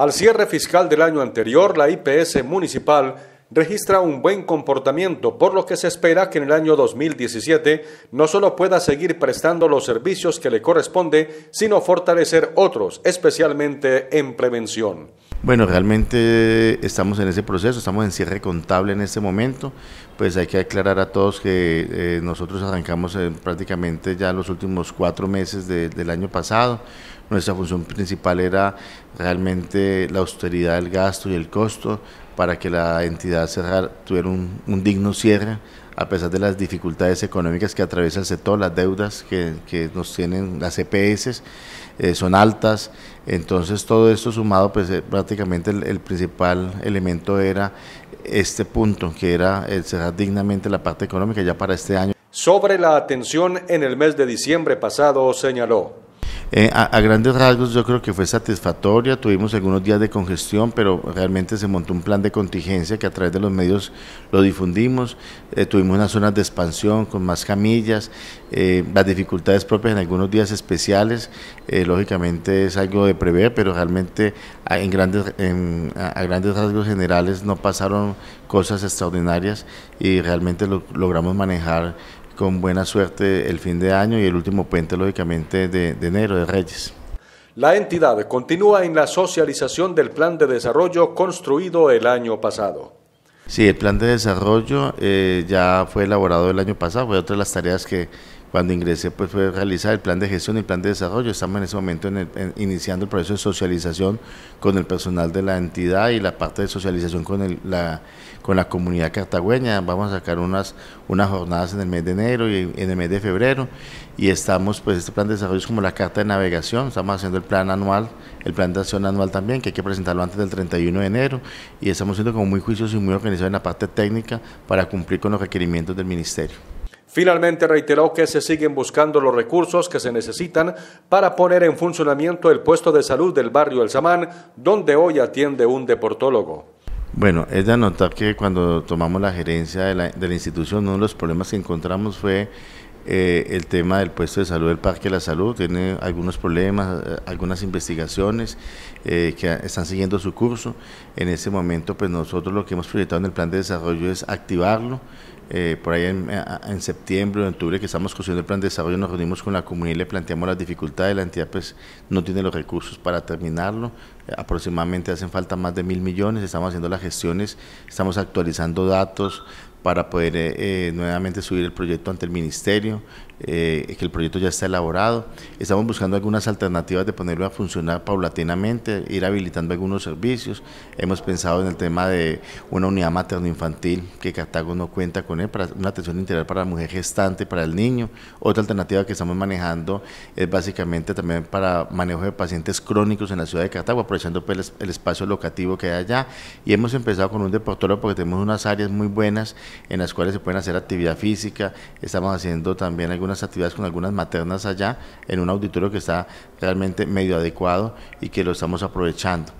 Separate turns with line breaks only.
Al cierre fiscal del año anterior, la IPS municipal registra un buen comportamiento, por lo que se espera que en el año 2017 no solo pueda seguir prestando los servicios que le corresponde, sino fortalecer otros, especialmente en prevención.
Bueno, realmente estamos en ese proceso, estamos en cierre contable en este momento. Pues hay que aclarar a todos que eh, nosotros arrancamos en eh, prácticamente ya los últimos cuatro meses del año pasado. Nuestra función principal era realmente la austeridad del gasto y el costo, para que la entidad cerrar, tuviera un, digno cierre a pesar de las dificultades económicas que atraviesa el sector, las deudas que, nos tienen las EPS eh, son altas, entonces todo esto sumado, pues eh, prácticamente el, principal elemento era este punto, que era el eh, cerrar dignamente la parte económica ya para este año.
Sobre la atención en el mes de diciembre pasado señaló.
Eh, a, grandes rasgos yo creo que fue satisfactoria, tuvimos algunos días de congestión, pero realmente se montó un plan de contingencia que a través de los medios lo difundimos, eh, tuvimos unas zonas de expansión con más camillas, eh, las dificultades propias en algunos días especiales, lógicamente es algo de prever, pero realmente en grandes, en, a, grandes rasgos generales no pasaron cosas extraordinarias y realmente lo, logramos manejar con buena suerte el fin de año y el último puente, lógicamente, de, enero de Reyes.
La entidad continúa en la socialización del plan de desarrollo construido el año pasado.
Sí, el plan de desarrollo eh, ya fue elaborado el año pasado, fue otra de las tareas que cuando ingresé, pues fue realizar el plan de gestión y el plan de desarrollo. Estamos en ese momento iniciando el proceso de socialización con el personal de la entidad y la parte de socialización con, la, comunidad cartagüeña. Vamos a sacar unas, unas jornadas en el mes de enero y en el mes de febrero. Y estamos, pues este plan de desarrollo es como la carta de navegación. Estamos haciendo el plan anual, el plan de acción anual también, que hay que presentarlo antes del 31 de enero. Y estamos siendo como muy juiciosos y muy organizados en la parte técnica para cumplir con los requerimientos del ministerio.
Finalmente reiteró que se siguen buscando los recursos que se necesitan para poner en funcionamiento el puesto de salud del barrio El Samán, donde hoy atiende un deportólogo.
Bueno, es de anotar que cuando tomamos la gerencia de la, institución, uno de los problemas que encontramos fue eh, el tema del puesto de salud del Parque de la Salud. Tiene algunos problemas, eh, algunas investigaciones eh, que están siguiendo su curso. En ese momento, pues nosotros lo que hemos proyectado en el plan de desarrollo es activarlo, eh, por ahí en, septiembre o en octubre que estamos construyendo el plan de desarrollo, nos reunimos con la comunidad y le planteamos las dificultades. La entidad pues no tiene los recursos para terminarlo. Eh, aproximadamente hacen falta más de mil millones. Estamos haciendo las gestiones, estamos actualizando datos para poder eh, nuevamente subir el proyecto ante el ministerio, que el proyecto ya está elaborado. Estamos buscando algunas alternativas de ponerlo a funcionar paulatinamente, ir habilitando algunos servicios. Hemos pensado en el tema de una unidad materno-infantil, que Cartago no cuenta con para una atención integral para la mujer gestante, para el niño. Otra alternativa que estamos manejando es básicamente también para manejo de pacientes crónicos en la ciudad de Cartago, aprovechando pues, el, espacio locativo que hay allá. Y hemos empezado con un deportólogo porque tenemos unas áreas muy buenas en las cuales se pueden hacer actividad física. Estamos haciendo también algunas actividades con algunas maternas allá en un auditorio que está realmente medio adecuado y que lo estamos aprovechando.